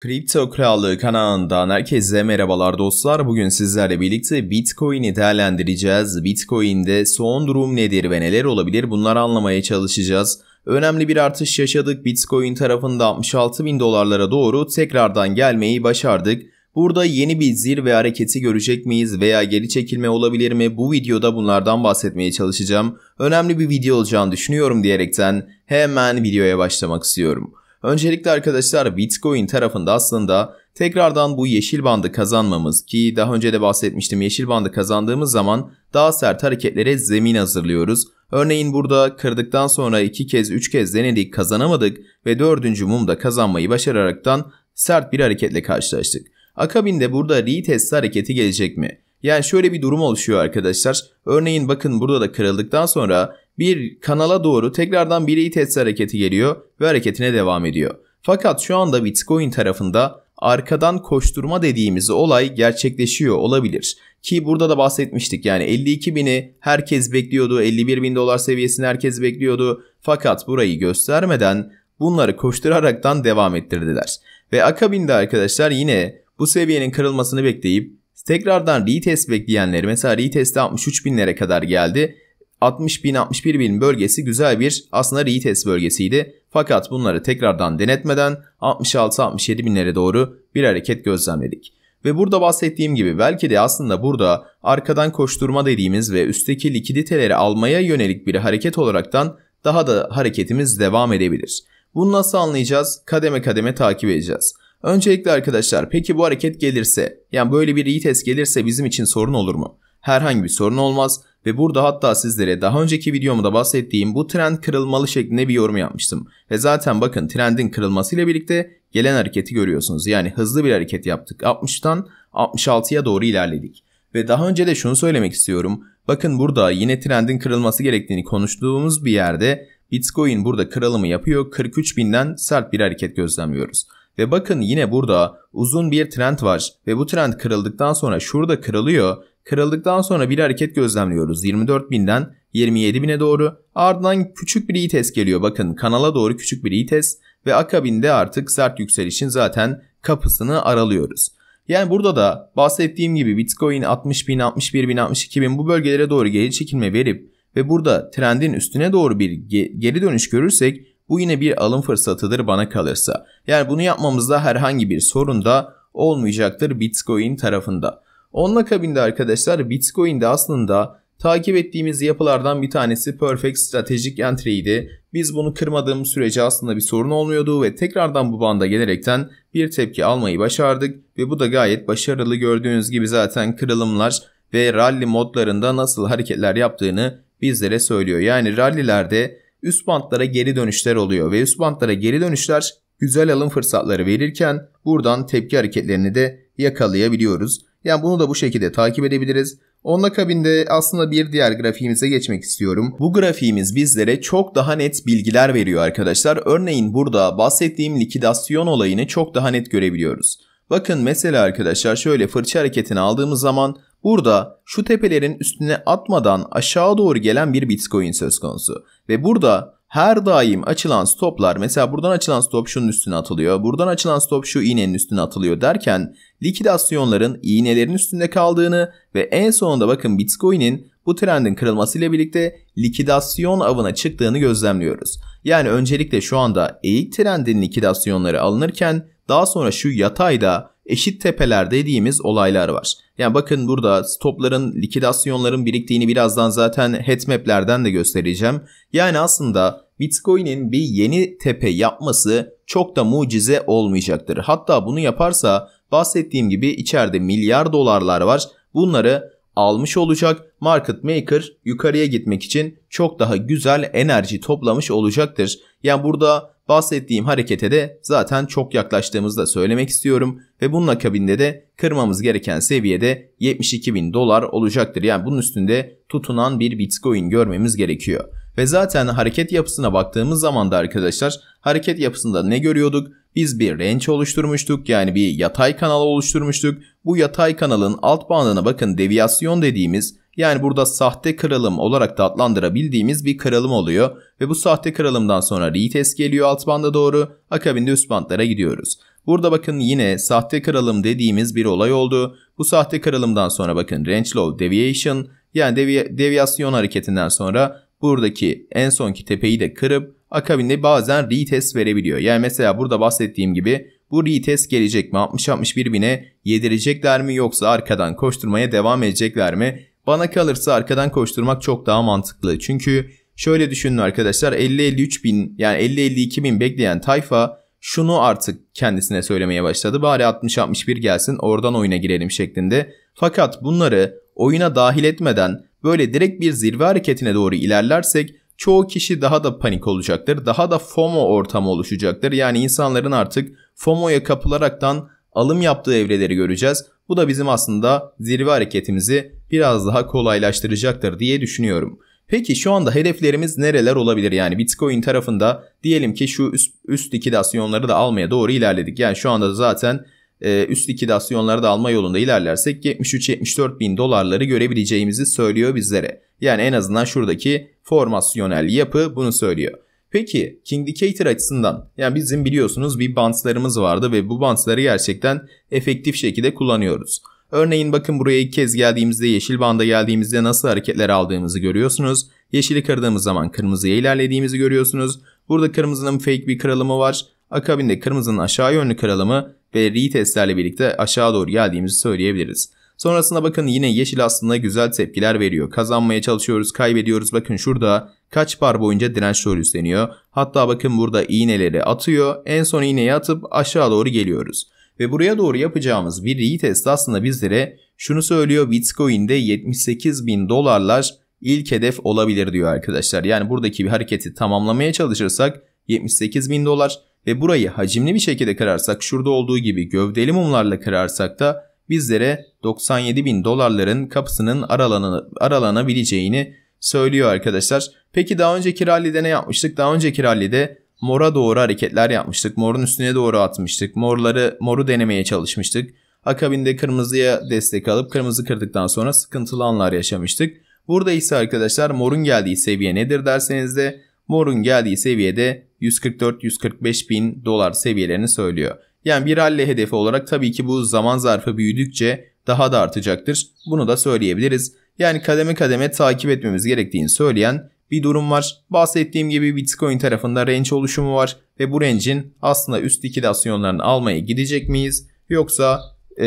Kripto Krallığı kanalından herkese merhabalar dostlar. Bugün sizlerle birlikte Bitcoin'i değerlendireceğiz. Bitcoin'de son durum nedir ve neler olabilir bunları anlamaya çalışacağız. Önemli bir artış yaşadık. Bitcoin tarafında 66 bin dolarlara doğru tekrardan gelmeyi başardık. Burada yeni bir zirve hareketi görecek miyiz veya geri çekilme olabilir mi? Bu videoda bunlardan bahsetmeye çalışacağım. Önemli bir video olacağını düşünüyorum diyerekten hemen videoya başlamak istiyorum. Öncelikle arkadaşlar Bitcoin tarafında aslında tekrardan bu yeşil bandı kazanmamız ki daha önce de bahsetmiştim yeşil bandı kazandığımız zaman daha sert hareketlere zemin hazırlıyoruz. Örneğin burada kırdıktan sonra 2 kez 3 kez denedik kazanamadık ve 4. mumda kazanmayı başararaktan sert bir hareketle karşılaştık. Akabinde burada retest hareketi gelecek mi? Yani şöyle bir durum oluşuyor arkadaşlar. Örneğin bakın burada da kırıldıktan sonra bir kanala doğru tekrardan bir ETH hareketi geliyor ve hareketine devam ediyor. Fakat şu anda Bitcoin tarafında arkadan koşturma dediğimiz olay gerçekleşiyor olabilir. Ki burada da bahsetmiştik yani 52 bini herkes bekliyordu, 51 bin dolar seviyesini herkes bekliyordu. Fakat burayı göstermeden bunları koşturaraktan devam ettirdiler. Ve akabinde arkadaşlar yine bu seviyenin kırılmasını bekleyip tekrardan retest bekleyenleri mesela retest'te 63 binlere kadar geldi 60.061 bin bin bölgesi güzel bir aslında retest bölgesiydi. Fakat bunları tekrardan denetmeden 66-67 binlere doğru bir hareket gözlemledik. Ve burada bahsettiğim gibi belki de aslında burada arkadan koşturma dediğimiz ve üstteki likiditeleri almaya yönelik bir hareket olaraktan daha da hareketimiz devam edebilir. Bunu nasıl anlayacağız? Kademe kademe takip edeceğiz. Öncelikle arkadaşlar peki bu hareket gelirse yani böyle bir retest gelirse bizim için sorun olur mu? Herhangi bir sorun olmaz ve burada hatta sizlere daha önceki videomda bahsettiğim bu trend kırılmalı şeklinde bir yorum yapmıştım. Ve zaten bakın trendin kırılmasıyla birlikte gelen hareketi görüyorsunuz. Yani hızlı bir hareket yaptık. 60'tan 66'ya doğru ilerledik. Ve daha önce de şunu söylemek istiyorum. Bakın burada yine trendin kırılması gerektiğini konuştuğumuz bir yerde Bitcoin burada kırılımı yapıyor. 43 binden sert bir hareket gözlemliyoruz. Ve bakın yine burada uzun bir trend var ve bu trend kırıldıktan sonra şurada kırılıyor Kırıldıktan sonra bir hareket gözlemliyoruz 24.000'den 27.000'e doğru. Ardından küçük bir ites geliyor bakın kanala doğru küçük bir ites ve akabinde artık sert yükselişin zaten kapısını aralıyoruz. Yani burada da bahsettiğim gibi Bitcoin 60 bin, 61 bin, 62 bin bu bölgelere doğru geri çekilme verip ve burada trendin üstüne doğru bir geri dönüş görürsek bu yine bir alım fırsatıdır bana kalırsa. Yani bunu yapmamızda herhangi bir sorun da olmayacaktır Bitcoin tarafında. Onun akabinde arkadaşlar Bitcoin'de aslında takip ettiğimiz yapılardan bir tanesi Perfect Strategic Entry'ydi. Biz bunu kırmadığımız sürece aslında bir sorun olmuyordu ve tekrardan bu banda gelerekten bir tepki almayı başardık ve bu da gayet başarılı gördüğünüz gibi zaten kırılımlar ve rally modlarında nasıl hareketler yaptığını bizlere söylüyor. Yani rallilerde üst bantlara geri dönüşler oluyor ve üst bantlara geri dönüşler güzel alım fırsatları verirken buradan tepki hareketlerini de yakalayabiliyoruz. Yani bunu da bu şekilde takip edebiliriz. Onun akabinde aslında bir diğer grafiğimize geçmek istiyorum. Bu grafiğimiz bizlere çok daha net bilgiler veriyor arkadaşlar. Örneğin burada bahsettiğim likidasyon olayını çok daha net görebiliyoruz. Bakın mesela arkadaşlar şöyle fırça hareketini aldığımız zaman burada şu tepelerin üstüne atmadan aşağı doğru gelen bir bitcoin söz konusu. Ve burada her daim açılan stoplar mesela buradan açılan stop şunun üstüne atılıyor. Buradan açılan stop şu iğnenin üstüne atılıyor derken likidasyonların iğnelerin üstünde kaldığını ve en sonunda bakın Bitcoin'in bu trendin kırılmasıyla birlikte likidasyon avına çıktığını gözlemliyoruz. Yani öncelikle şu anda eğik trendin likidasyonları alınırken daha sonra şu yatayda eşit tepeler dediğimiz olaylar var. Yani bakın burada stopların, likidasyonların biriktiğini birazdan zaten heatmap'lerden de göstereceğim. Yani aslında Bitcoin'in bir yeni tepe yapması çok da mucize olmayacaktır. Hatta bunu yaparsa bahsettiğim gibi içeride milyar dolarlar var. Bunları almış olacak. Market maker yukarıya gitmek için çok daha güzel enerji toplamış olacaktır. Yani burada Bahsettiğim harekete de zaten çok yaklaştığımızda söylemek istiyorum ve bunun akabinde de kırmamız gereken seviyede 72 bin dolar olacaktır. Yani bunun üstünde tutunan bir bitcoin görmemiz gerekiyor. Ve zaten hareket yapısına baktığımız zaman da arkadaşlar hareket yapısında ne görüyorduk? Biz bir range oluşturmuştuk yani bir yatay kanal oluşturmuştuk. Bu yatay kanalın alt bandına bakın deviyasyon dediğimiz yani burada sahte kralım olarak da adlandırabildiğimiz bir kralım oluyor ve bu sahte kralımdan sonra retest geliyor alt banda doğru akabinde üst bandlara gidiyoruz. Burada bakın yine sahte kralım dediğimiz bir olay oldu. Bu sahte kralımdan sonra bakın range low deviation yani devi deviyasyon hareketinden sonra buradaki en sonki tepeyi de kırıp akabinde bazen retest verebiliyor. Yani mesela burada bahsettiğim gibi bu retest gelecek mi? 60-61 bine yedirecekler mi yoksa arkadan koşturmaya devam edecekler mi? Bana kalırsa arkadan koşturmak çok daha mantıklı. Çünkü şöyle düşünün arkadaşlar 50-53 bin yani 50-52 bin bekleyen tayfa şunu artık kendisine söylemeye başladı. Bari 60-61 gelsin oradan oyuna girelim şeklinde. Fakat bunları oyuna dahil etmeden böyle direkt bir zirve hareketine doğru ilerlersek çoğu kişi daha da panik olacaktır. Daha da FOMO ortamı oluşacaktır. Yani insanların artık FOMO'ya kapılaraktan alım yaptığı evreleri göreceğiz. Bu da bizim aslında zirve hareketimizi biraz daha kolaylaştıracaktır diye düşünüyorum. Peki şu anda hedeflerimiz nereler olabilir? Yani Bitcoin tarafında diyelim ki şu üst, üst likidasyonları da almaya doğru ilerledik. Yani şu anda zaten e, üst likidasyonları da alma yolunda ilerlersek 73-74 bin dolarları görebileceğimizi söylüyor bizlere. Yani en azından şuradaki formasyonel yapı bunu söylüyor. Peki Kingdicator açısından yani bizim biliyorsunuz bir bantlarımız vardı ve bu bantları gerçekten efektif şekilde kullanıyoruz. Örneğin bakın buraya ilk kez geldiğimizde yeşil banda geldiğimizde nasıl hareketler aldığımızı görüyorsunuz. Yeşili kırdığımız zaman kırmızıya ilerlediğimizi görüyorsunuz. Burada kırmızının fake bir kralımı var. Akabinde kırmızının aşağı yönlü kralımı ve retestlerle birlikte aşağı doğru geldiğimizi söyleyebiliriz. Sonrasında bakın yine yeşil aslında güzel tepkiler veriyor. Kazanmaya çalışıyoruz, kaybediyoruz. Bakın şurada kaç bar boyunca direnç rol üstleniyor. Hatta bakın burada iğneleri atıyor. En son iğneyi atıp aşağı doğru geliyoruz. Ve buraya doğru yapacağımız bir retest aslında bizlere şunu söylüyor Bitcoin'de 78 bin dolarlar ilk hedef olabilir diyor arkadaşlar. Yani buradaki bir hareketi tamamlamaya çalışırsak 78 bin dolar ve burayı hacimli bir şekilde kırarsak şurada olduğu gibi gövdeli mumlarla kırarsak da bizlere 97 bin dolarların kapısının aralanı, aralanabileceğini söylüyor arkadaşlar. Peki daha önceki rallide ne yapmıştık? Daha önceki rallide mora doğru hareketler yapmıştık. Morun üstüne doğru atmıştık. Morları moru denemeye çalışmıştık. Akabinde kırmızıya destek alıp kırmızı kırdıktan sonra sıkıntılı anlar yaşamıştık. Burada ise arkadaşlar morun geldiği seviye nedir derseniz de morun geldiği seviyede 144-145 bin dolar seviyelerini söylüyor. Yani bir halle hedefi olarak tabii ki bu zaman zarfı büyüdükçe daha da artacaktır. Bunu da söyleyebiliriz. Yani kademe kademe takip etmemiz gerektiğini söyleyen bir durum var. Bahsettiğim gibi Bitcoin tarafında range oluşumu var ve bu range'in aslında üst likidasyonlarını almaya gidecek miyiz? Yoksa e,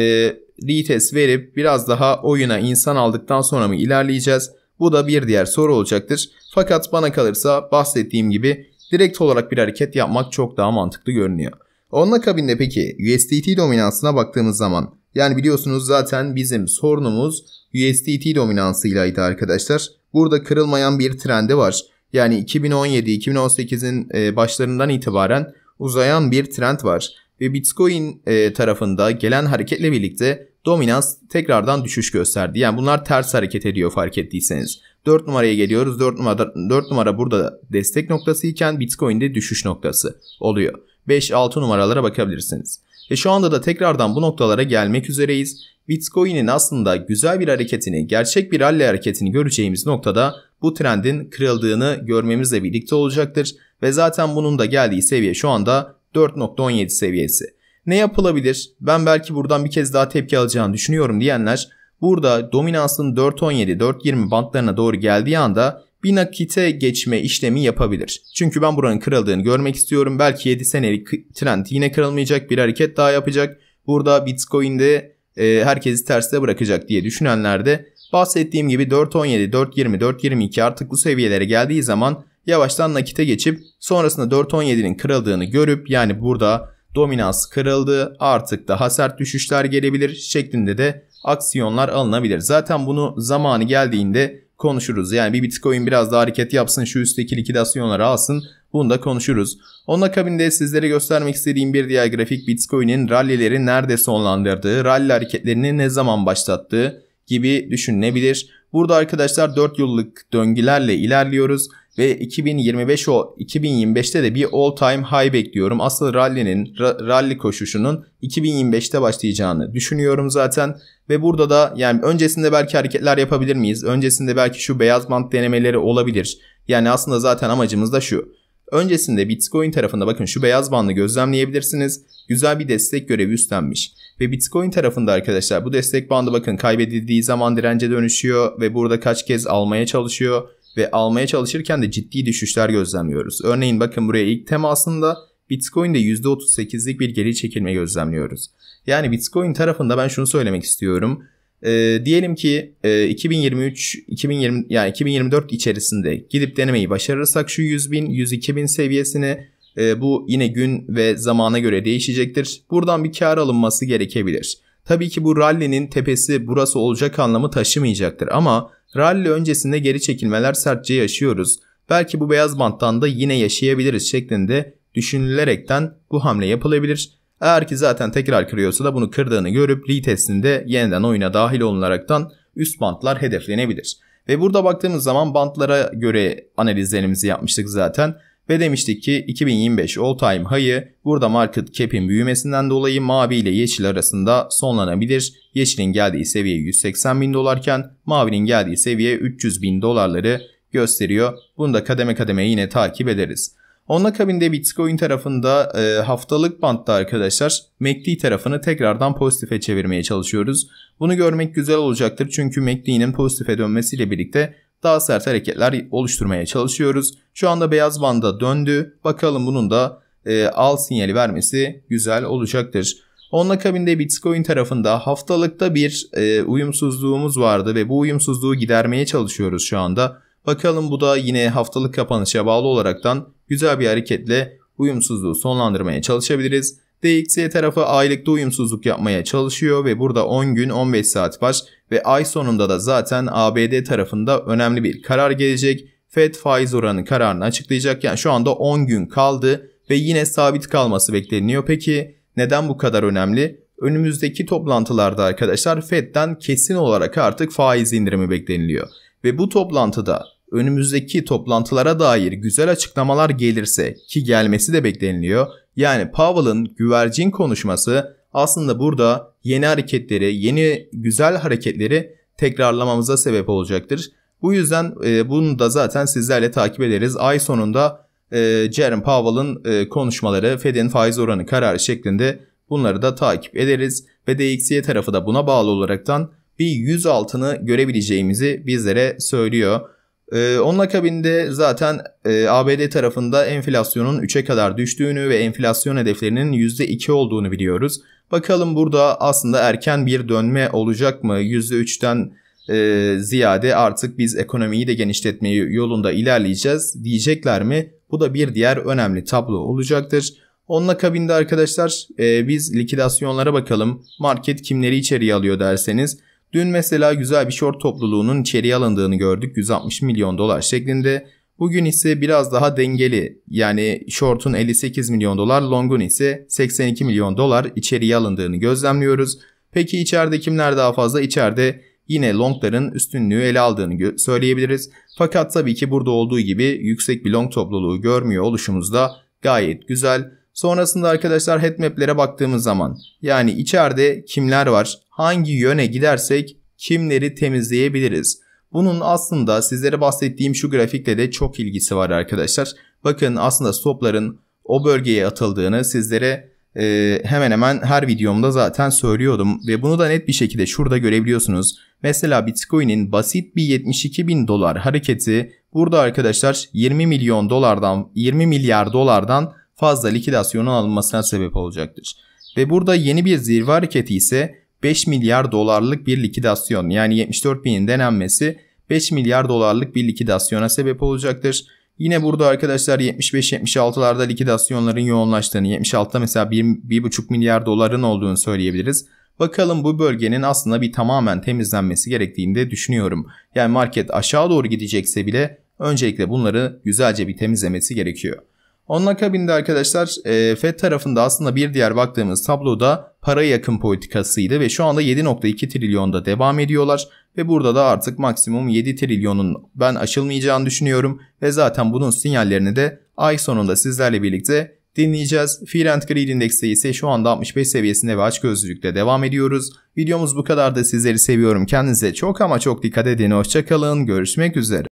retest verip biraz daha oyuna insan aldıktan sonra mı ilerleyeceğiz? Bu da bir diğer soru olacaktır. Fakat bana kalırsa bahsettiğim gibi direkt olarak bir hareket yapmak çok daha mantıklı görünüyor. Onun akabinde peki USDT dominansına baktığımız zaman yani biliyorsunuz zaten bizim sorunumuz USDT dominansıyla idi arkadaşlar. Burada kırılmayan bir trendi var. Yani 2017-2018'in e, başlarından itibaren uzayan bir trend var. Ve Bitcoin e, tarafında gelen hareketle birlikte dominans tekrardan düşüş gösterdi. Yani bunlar ters hareket ediyor fark ettiyseniz. 4 numaraya geliyoruz. 4 numara, 4 numara burada destek noktası iken Bitcoin'de düşüş noktası oluyor. 5-6 numaralara bakabilirsiniz. Ve şu anda da tekrardan bu noktalara gelmek üzereyiz. Bitcoin'in aslında güzel bir hareketini, gerçek bir rally hareketini göreceğimiz noktada bu trendin kırıldığını görmemizle birlikte olacaktır. Ve zaten bunun da geldiği seviye şu anda 4.17 seviyesi. Ne yapılabilir? Ben belki buradan bir kez daha tepki alacağını düşünüyorum diyenler burada dominansın 4.17-4.20 bantlarına doğru geldiği anda bir nakite geçme işlemi yapabilir. Çünkü ben buranın kırıldığını görmek istiyorum. Belki 7 senelik trend yine kırılmayacak bir hareket daha yapacak. Burada Bitcoin'de e, herkesi terste bırakacak diye düşünenler de bahsettiğim gibi 4.17, 4.20, 4.22 artık bu seviyelere geldiği zaman yavaştan nakite geçip sonrasında 4.17'nin kırıldığını görüp yani burada dominans kırıldı artık daha sert düşüşler gelebilir şeklinde de aksiyonlar alınabilir. Zaten bunu zamanı geldiğinde konuşuruz. Yani bir Bitcoin biraz daha hareket yapsın şu üstteki likidasyonları alsın bunu da konuşuruz. Onun akabinde sizlere göstermek istediğim bir diğer grafik Bitcoin'in rallileri nerede sonlandırdığı, rally hareketlerini ne zaman başlattığı gibi düşünülebilir. Burada arkadaşlar 4 yıllık döngülerle ilerliyoruz ve 2025 o 2025'te de bir all time high bekliyorum. Asıl rally'nin rally koşuşunun 2025'te başlayacağını düşünüyorum zaten ve burada da yani öncesinde belki hareketler yapabilir miyiz? Öncesinde belki şu beyaz bant denemeleri olabilir. Yani aslında zaten amacımız da şu. Öncesinde Bitcoin tarafında bakın şu beyaz bandı gözlemleyebilirsiniz. Güzel bir destek görevi üstlenmiş. Ve Bitcoin tarafında arkadaşlar bu destek bandı bakın kaybedildiği zaman dirence dönüşüyor ve burada kaç kez almaya çalışıyor ve almaya çalışırken de ciddi düşüşler gözlemliyoruz. Örneğin bakın buraya ilk temasında Bitcoin'de %38'lik bir geri çekilme gözlemliyoruz. Yani Bitcoin tarafında ben şunu söylemek istiyorum. E, diyelim ki e, 2023 2020 yani 2024 içerisinde gidip denemeyi başarırsak şu 100 bin 102 bin seviyesini e, bu yine gün ve zamana göre değişecektir. Buradan bir kar alınması gerekebilir. Tabii ki bu rally'nin tepesi burası olacak anlamı taşımayacaktır ama Rally öncesinde geri çekilmeler sertçe yaşıyoruz. Belki bu beyaz banttan da yine yaşayabiliriz şeklinde düşünülerekten bu hamle yapılabilir. Eğer ki zaten tekrar kırıyorsa da bunu kırdığını görüp retestinde yeniden oyuna dahil olunaraktan üst bantlar hedeflenebilir. Ve burada baktığımız zaman bantlara göre analizlerimizi yapmıştık zaten. Ve demiştik ki 2025 all time high'ı burada market cap'in büyümesinden dolayı mavi ile yeşil arasında sonlanabilir. Yeşilin geldiği seviye 180 bin dolarken mavinin geldiği seviye 300 bin dolarları gösteriyor. Bunu da kademe kademe yine takip ederiz. Onun akabinde Bitcoin tarafında e, haftalık bantta arkadaşlar MACD e tarafını tekrardan pozitife çevirmeye çalışıyoruz. Bunu görmek güzel olacaktır çünkü MACD'nin e pozitife dönmesiyle birlikte daha sert hareketler oluşturmaya çalışıyoruz. Şu anda beyaz banda döndü. Bakalım bunun da e, al sinyali vermesi güzel olacaktır. Onun akabinde Bitcoin tarafında haftalıkta bir e, uyumsuzluğumuz vardı ve bu uyumsuzluğu gidermeye çalışıyoruz şu anda. Bakalım bu da yine haftalık kapanışa bağlı olaraktan güzel bir hareketle uyumsuzluğu sonlandırmaya çalışabiliriz. DXY e tarafı aylık doyumsuzluk yapmaya çalışıyor ve burada 10 gün 15 saat var ve ay sonunda da zaten ABD tarafında önemli bir karar gelecek. Fed faiz oranı kararını açıklayacak. Yani şu anda 10 gün kaldı ve yine sabit kalması bekleniyor. Peki neden bu kadar önemli? Önümüzdeki toplantılarda arkadaşlar Fed'den kesin olarak artık faiz indirimi bekleniliyor. Ve bu toplantıda önümüzdeki toplantılara dair güzel açıklamalar gelirse ki gelmesi de bekleniliyor yani Powell'ın güvercin konuşması aslında burada yeni hareketleri, yeni güzel hareketleri tekrarlamamıza sebep olacaktır. Bu yüzden e, bunu da zaten sizlerle takip ederiz. Ay sonunda e, Jerome Powell'ın e, konuşmaları, Fed'in faiz oranı kararı şeklinde bunları da takip ederiz. Ve DXY tarafı da buna bağlı olaraktan bir 100 altını görebileceğimizi bizlere söylüyor. Ee, onun akabinde zaten e, ABD tarafında enflasyonun 3'e kadar düştüğünü ve enflasyon hedeflerinin %2 olduğunu biliyoruz. Bakalım burada aslında erken bir dönme olacak mı? %3'ten e, ziyade artık biz ekonomiyi de genişletmeyi yolunda ilerleyeceğiz diyecekler mi? Bu da bir diğer önemli tablo olacaktır. Onun akabinde arkadaşlar e, biz likidasyonlara bakalım. Market kimleri içeriye alıyor derseniz Dün mesela güzel bir short topluluğunun içeriye alındığını gördük 160 milyon dolar şeklinde. Bugün ise biraz daha dengeli yani short'un 58 milyon dolar, long'un ise 82 milyon dolar içeriye alındığını gözlemliyoruz. Peki içeride kimler daha fazla? İçeride yine longların üstünlüğü ele aldığını söyleyebiliriz. Fakat tabii ki burada olduğu gibi yüksek bir long topluluğu görmüyor oluşumuz da gayet güzel. Sonrasında arkadaşlar headmap'lere baktığımız zaman yani içeride kimler var? hangi yöne gidersek kimleri temizleyebiliriz. Bunun aslında sizlere bahsettiğim şu grafikle de çok ilgisi var arkadaşlar. Bakın aslında stopların o bölgeye atıldığını sizlere e, hemen hemen her videomda zaten söylüyordum. Ve bunu da net bir şekilde şurada görebiliyorsunuz. Mesela Bitcoin'in basit bir 72 bin dolar hareketi burada arkadaşlar 20 milyon dolardan 20 milyar dolardan fazla likidasyonun alınmasına sebep olacaktır. Ve burada yeni bir zirve hareketi ise 5 milyar dolarlık bir likidasyon yani 74 binin denenmesi 5 milyar dolarlık bir likidasyona sebep olacaktır. Yine burada arkadaşlar 75-76'larda likidasyonların yoğunlaştığını, 76'da mesela 1,5 milyar doların olduğunu söyleyebiliriz. Bakalım bu bölgenin aslında bir tamamen temizlenmesi gerektiğini de düşünüyorum. Yani market aşağı doğru gidecekse bile öncelikle bunları güzelce bir temizlemesi gerekiyor. Onun akabinde arkadaşlar e, FED tarafında aslında bir diğer baktığımız tabloda para yakın politikasıydı ve şu anda 7.2 trilyonda devam ediyorlar ve burada da artık maksimum 7 trilyonun ben aşılmayacağını düşünüyorum ve zaten bunun sinyallerini de ay sonunda sizlerle birlikte dinleyeceğiz. Fear and Greed indeksi ise şu anda 65 seviyesinde ve açgözlülükle devam ediyoruz. Videomuz bu kadar da sizleri seviyorum. Kendinize çok ama çok dikkat edin. Hoşçakalın. Görüşmek üzere.